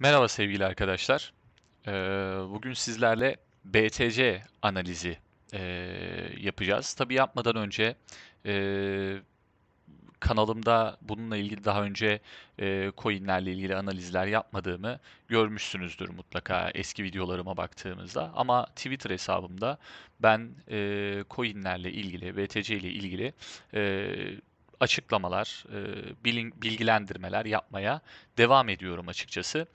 Merhaba sevgili arkadaşlar. Ee, bugün sizlerle BTC analizi e, yapacağız. Tabi yapmadan önce e, kanalımda bununla ilgili daha önce e, coinlerle ilgili analizler yapmadığımı görmüşsünüzdür mutlaka eski videolarıma baktığımızda. Ama Twitter hesabımda ben coinlerle ilgili, BTC ile ilgili açıklamalar, bilgilendirmeler yapmaya devam ediyorum açıkçası.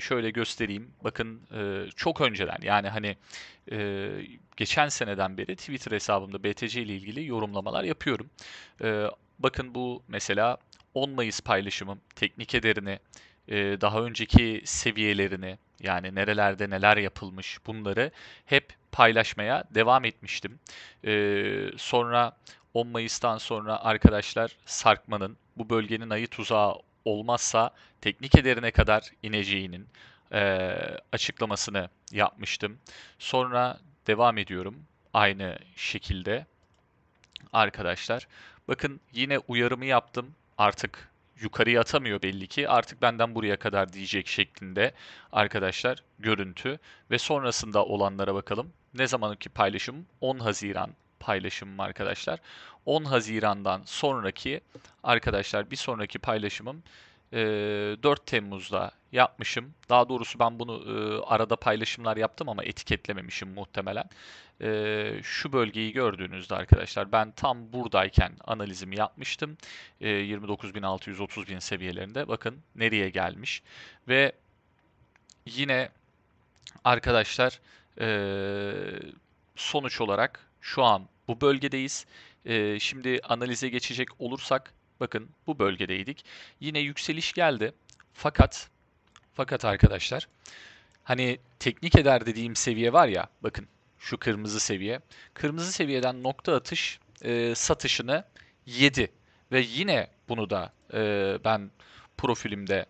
Şöyle göstereyim. Bakın çok önceden yani hani geçen seneden beri Twitter hesabımda BTC ile ilgili yorumlamalar yapıyorum. Bakın bu mesela 10 Mayıs paylaşımım teknik ederini daha önceki seviyelerini yani nerelerde neler yapılmış bunları hep paylaşmaya devam etmiştim. Sonra 10 Mayıs'tan sonra arkadaşlar sarkmanın bu bölgenin ayı tuzağı olmazsa teknik ederine kadar ineceğinin e, açıklamasını yapmıştım. Sonra devam ediyorum aynı şekilde arkadaşlar. Bakın yine uyarımı yaptım. Artık yukarı atamıyor belli ki. Artık benden buraya kadar diyecek şeklinde arkadaşlar görüntü ve sonrasında olanlara bakalım. Ne zamanki paylaşım 10 Haziran paylaşımım arkadaşlar. 10 Haziran'dan sonraki arkadaşlar bir sonraki paylaşımım 4 Temmuz'da yapmışım. Daha doğrusu ben bunu arada paylaşımlar yaptım ama etiketlememişim muhtemelen. şu bölgeyi gördüğünüzde arkadaşlar ben tam buradayken analizimi yapmıştım. E, 29.630.000 seviyelerinde bakın nereye gelmiş. Ve yine arkadaşlar sonuç olarak şu an bu bölgedeyiz. Ee, şimdi analize geçecek olursak bakın bu bölgedeydik. Yine yükseliş geldi. Fakat fakat arkadaşlar hani teknik eder dediğim seviye var ya bakın şu kırmızı seviye. Kırmızı seviyeden nokta atış e, satışını yedi ve yine bunu da e, ben profilimde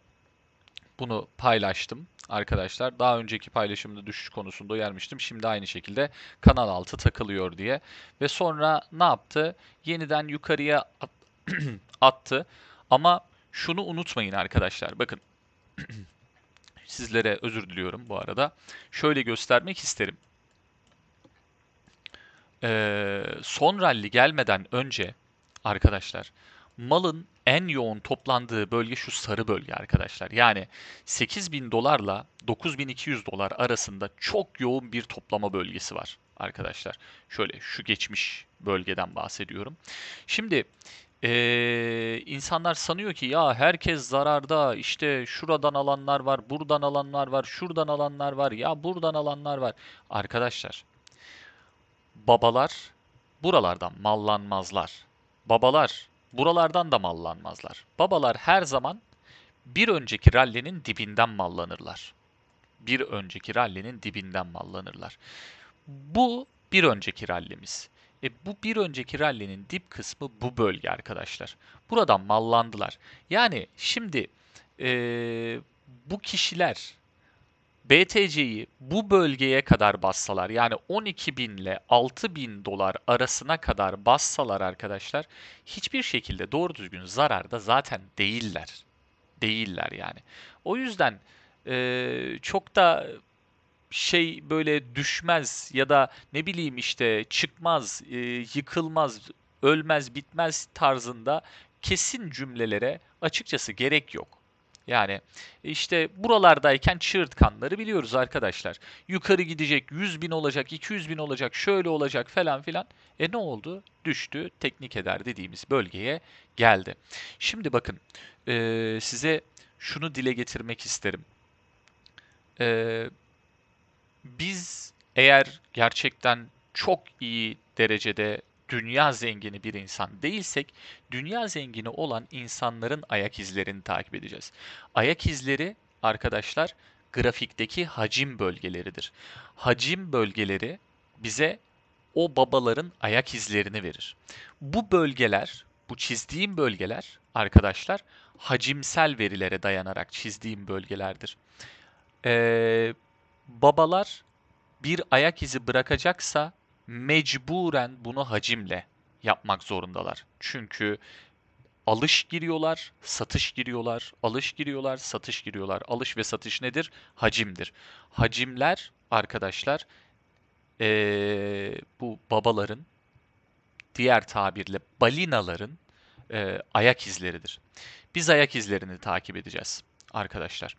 bunu paylaştım arkadaşlar. Daha önceki paylaşımda düşüş konusunda uyarmıştım. Şimdi aynı şekilde kanal altı takılıyor diye. Ve sonra ne yaptı? Yeniden yukarıya at attı. Ama şunu unutmayın arkadaşlar. Bakın. Sizlere özür diliyorum bu arada. Şöyle göstermek isterim. Ee, son rally gelmeden önce arkadaşlar malın en yoğun toplandığı bölge şu sarı bölge arkadaşlar. Yani 8000 dolarla 9200 dolar arasında çok yoğun bir toplama bölgesi var arkadaşlar. Şöyle şu geçmiş bölgeden bahsediyorum. Şimdi ee, insanlar sanıyor ki ya herkes zararda işte şuradan alanlar var, buradan alanlar var, şuradan alanlar var, ya buradan alanlar var. Arkadaşlar babalar buralardan mallanmazlar. Babalar Buralardan da mallanmazlar. Babalar her zaman bir önceki rallinin dibinden mallanırlar. Bir önceki rallinin dibinden mallanırlar. Bu bir önceki rallimiz. E bu bir önceki rallinin dip kısmı bu bölge arkadaşlar. Buradan mallandılar. Yani şimdi e, bu kişiler BTC'yi bu bölgeye kadar bassalar yani 12 12.000 ile bin dolar arasına kadar bassalar arkadaşlar hiçbir şekilde doğru düzgün zararda zaten değiller. Değiller yani. O yüzden e, çok da şey böyle düşmez ya da ne bileyim işte çıkmaz, e, yıkılmaz, ölmez, bitmez tarzında kesin cümlelere açıkçası gerek yok. Yani işte buralardayken çığırtkanları biliyoruz arkadaşlar. Yukarı gidecek, 100 bin olacak, 200 bin olacak, şöyle olacak falan filan. E ne oldu? Düştü, teknik eder dediğimiz bölgeye geldi. Şimdi bakın e, size şunu dile getirmek isterim. E, biz eğer gerçekten çok iyi derecede dünya zengini bir insan değilsek dünya zengini olan insanların ayak izlerini takip edeceğiz. Ayak izleri arkadaşlar grafikteki hacim bölgeleridir. Hacim bölgeleri bize o babaların ayak izlerini verir. Bu bölgeler, bu çizdiğim bölgeler arkadaşlar hacimsel verilere dayanarak çizdiğim bölgelerdir. Ee, babalar bir ayak izi bırakacaksa mecburen bunu hacimle yapmak zorundalar. Çünkü alış giriyorlar, satış giriyorlar, alış giriyorlar, satış giriyorlar. Alış ve satış nedir? Hacimdir. Hacimler arkadaşlar ee, bu babaların diğer tabirle balinaların e, ayak izleridir. Biz ayak izlerini takip edeceğiz arkadaşlar.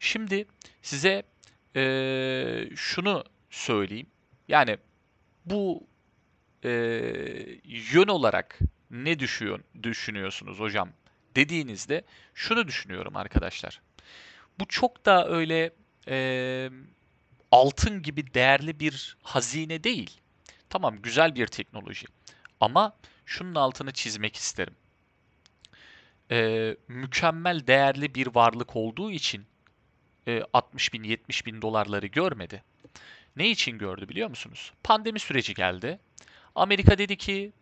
Şimdi size e, şunu söyleyeyim. Yani bu e, yön olarak ne düşüyor, düşünüyorsunuz hocam dediğinizde şunu düşünüyorum arkadaşlar. Bu çok da öyle e, altın gibi değerli bir hazine değil. Tamam güzel bir teknoloji ama şunun altını çizmek isterim. E, mükemmel değerli bir varlık olduğu için e, 60 bin 70 bin dolarları görmedi. Ne için gördü biliyor musunuz? Pandemi süreci geldi. Amerika dedi ki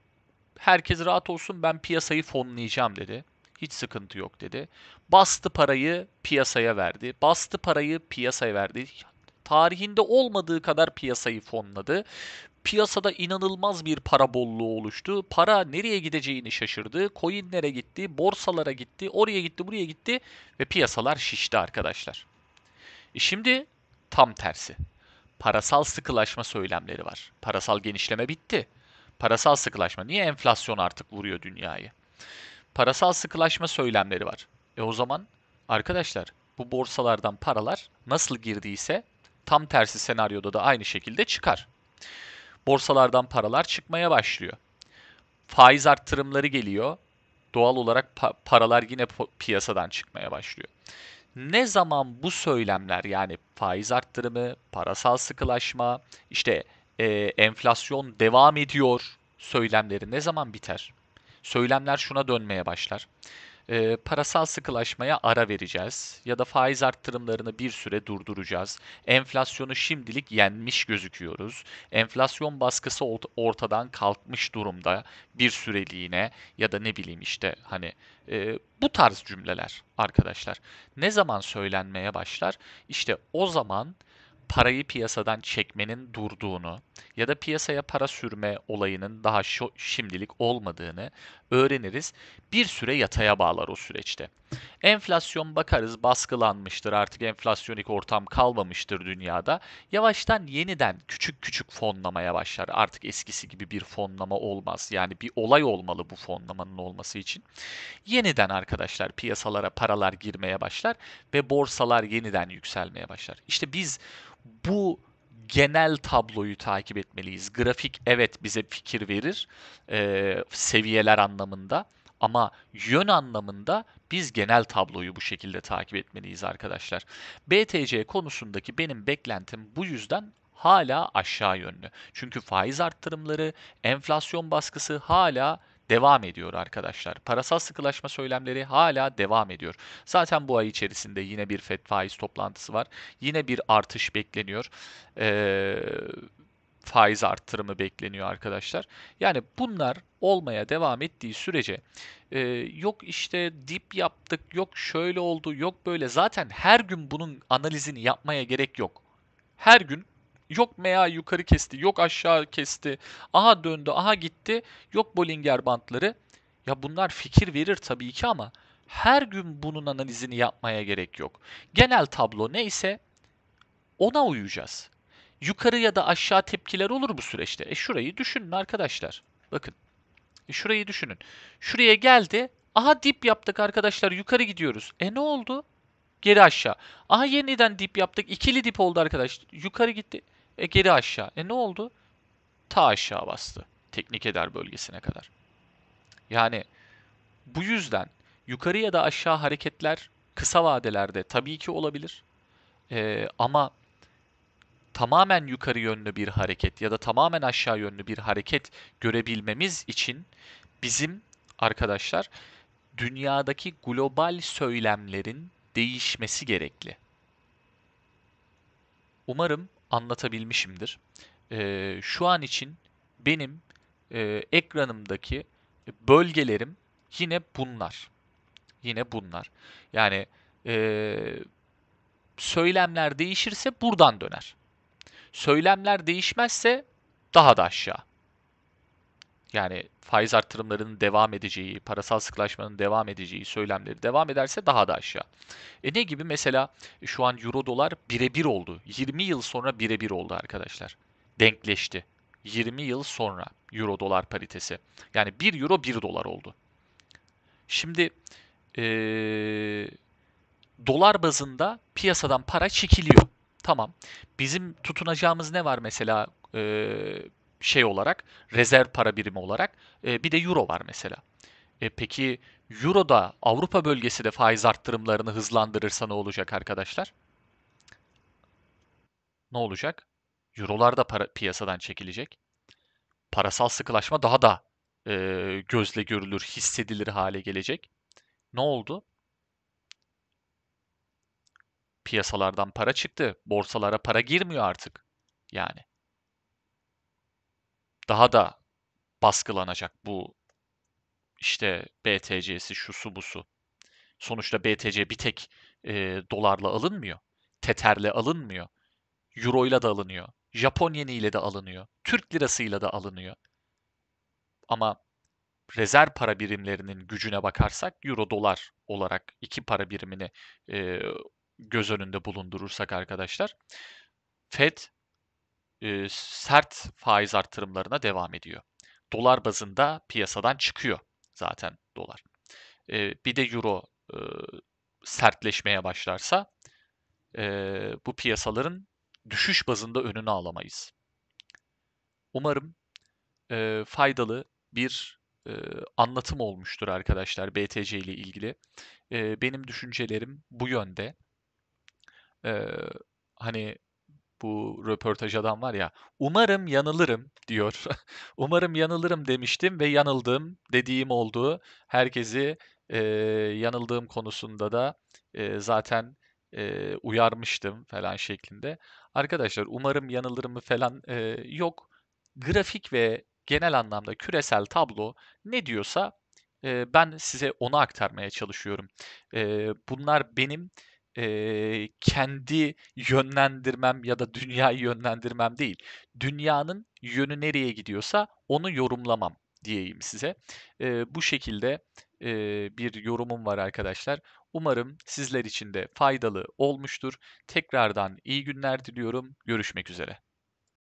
herkes rahat olsun ben piyasayı fonlayacağım dedi. Hiç sıkıntı yok dedi. Bastı parayı piyasaya verdi. Bastı parayı piyasaya verdi. Tarihinde olmadığı kadar piyasayı fonladı. Piyasada inanılmaz bir para bolluğu oluştu. Para nereye gideceğini şaşırdı. Coinlere gitti, borsalara gitti, oraya gitti, buraya gitti ve piyasalar şişti arkadaşlar. E şimdi tam tersi parasal sıkılaşma söylemleri var. Parasal genişleme bitti. Parasal sıkılaşma. Niye enflasyon artık vuruyor dünyayı? Parasal sıkılaşma söylemleri var. E o zaman arkadaşlar bu borsalardan paralar nasıl girdiyse tam tersi senaryoda da aynı şekilde çıkar. Borsalardan paralar çıkmaya başlıyor. Faiz arttırımları geliyor. Doğal olarak pa- paralar yine piyasadan çıkmaya başlıyor ne zaman bu söylemler yani faiz arttırımı, parasal sıkılaşma, işte e, enflasyon devam ediyor söylemleri ne zaman biter? Söylemler şuna dönmeye başlar e, parasal sıkılaşmaya ara vereceğiz ya da faiz arttırımlarını bir süre durduracağız. Enflasyonu şimdilik yenmiş gözüküyoruz. Enflasyon baskısı ortadan kalkmış durumda bir süreliğine ya da ne bileyim işte hani e, bu tarz cümleler arkadaşlar ne zaman söylenmeye başlar? İşte o zaman parayı piyasadan çekmenin durduğunu ya da piyasaya para sürme olayının daha şimdilik olmadığını öğreniriz. Bir süre yataya bağlar o süreçte. Enflasyon bakarız baskılanmıştır artık enflasyonik ortam kalmamıştır dünyada. Yavaştan yeniden küçük küçük fonlamaya başlar. Artık eskisi gibi bir fonlama olmaz. Yani bir olay olmalı bu fonlamanın olması için. Yeniden arkadaşlar piyasalara paralar girmeye başlar ve borsalar yeniden yükselmeye başlar. İşte biz bu genel tabloyu takip etmeliyiz. Grafik evet bize fikir verir e, seviyeler anlamında ama yön anlamında biz genel tabloyu bu şekilde takip etmeliyiz arkadaşlar. BTC konusundaki benim beklentim bu yüzden hala aşağı yönlü. Çünkü faiz arttırımları, enflasyon baskısı hala devam ediyor arkadaşlar. Parasal sıkılaşma söylemleri hala devam ediyor. Zaten bu ay içerisinde yine bir FED faiz toplantısı var. Yine bir artış bekleniyor. Ee, faiz arttırımı bekleniyor arkadaşlar. Yani bunlar olmaya devam ettiği sürece e, yok işte dip yaptık, yok şöyle oldu, yok böyle. Zaten her gün bunun analizini yapmaya gerek yok. Her gün Yok mea yukarı kesti, yok aşağı kesti. Aha döndü, aha gitti. Yok Bollinger bantları. Ya bunlar fikir verir tabii ki ama her gün bunun analizini yapmaya gerek yok. Genel tablo neyse ona uyacağız. Yukarı ya da aşağı tepkiler olur bu süreçte. E şurayı düşünün arkadaşlar. Bakın. E şurayı düşünün. Şuraya geldi. Aha dip yaptık arkadaşlar. Yukarı gidiyoruz. E ne oldu? Geri aşağı. Aha yeniden dip yaptık. İkili dip oldu arkadaşlar. Yukarı gitti. E geri aşağı. E ne oldu? Ta aşağı bastı. Teknik eder bölgesine kadar. Yani bu yüzden yukarı ya da aşağı hareketler kısa vadelerde tabii ki olabilir. E, ama tamamen yukarı yönlü bir hareket ya da tamamen aşağı yönlü bir hareket görebilmemiz için bizim arkadaşlar dünyadaki global söylemlerin değişmesi gerekli. Umarım anlatabilmişimdir. E, şu an için benim e, ekranımdaki bölgelerim yine bunlar. Yine bunlar. Yani e, söylemler değişirse buradan döner. Söylemler değişmezse daha da aşağı yani faiz artırımlarının devam edeceği, parasal sıklaşmanın devam edeceği söylemleri devam ederse daha da aşağı. E ne gibi? Mesela şu an euro dolar birebir oldu. 20 yıl sonra birebir oldu arkadaşlar. Denkleşti. 20 yıl sonra euro dolar paritesi. Yani 1 euro 1 dolar oldu. Şimdi ee, dolar bazında piyasadan para çekiliyor. Tamam. Bizim tutunacağımız ne var mesela? E, şey olarak, rezerv para birimi olarak. E, bir de euro var mesela. E, peki Euro'da Avrupa bölgesi de faiz arttırımlarını hızlandırırsa ne olacak arkadaşlar? Ne olacak? Eurolar da para, piyasadan çekilecek. Parasal sıkılaşma daha da e, gözle görülür, hissedilir hale gelecek. Ne oldu? Piyasalardan para çıktı. Borsalara para girmiyor artık. Yani daha da baskılanacak bu işte BTC'si şusu busu. Sonuçta BTC bir tek e, dolarla alınmıyor. tetherle alınmıyor. Euro'yla da alınıyor. Japon yeniyle de alınıyor. Türk lirasıyla da alınıyor. Ama rezerv para birimlerinin gücüne bakarsak euro dolar olarak iki para birimini e, göz önünde bulundurursak arkadaşlar Fed e, sert faiz artırımlarına devam ediyor. Dolar bazında piyasadan çıkıyor zaten dolar. E, bir de euro e, sertleşmeye başlarsa e, bu piyasaların düşüş bazında önünü alamayız. Umarım e, faydalı bir e, anlatım olmuştur arkadaşlar BTC ile ilgili. E, benim düşüncelerim bu yönde. E, hani bu röportaj adam var ya. Umarım yanılırım diyor. Umarım yanılırım demiştim ve yanıldım dediğim oldu. Herkesi e, yanıldığım konusunda da e, zaten e, uyarmıştım falan şeklinde. Arkadaşlar umarım yanılırımı falan e, yok. Grafik ve genel anlamda küresel tablo ne diyorsa e, ben size onu aktarmaya çalışıyorum. E, bunlar benim e, kendi yönlendirmem ya da dünyayı yönlendirmem değil. Dünyanın yönü nereye gidiyorsa onu yorumlamam diyeyim size. E, bu şekilde e, bir yorumum var arkadaşlar. Umarım sizler için de faydalı olmuştur. Tekrardan iyi günler diliyorum. Görüşmek üzere.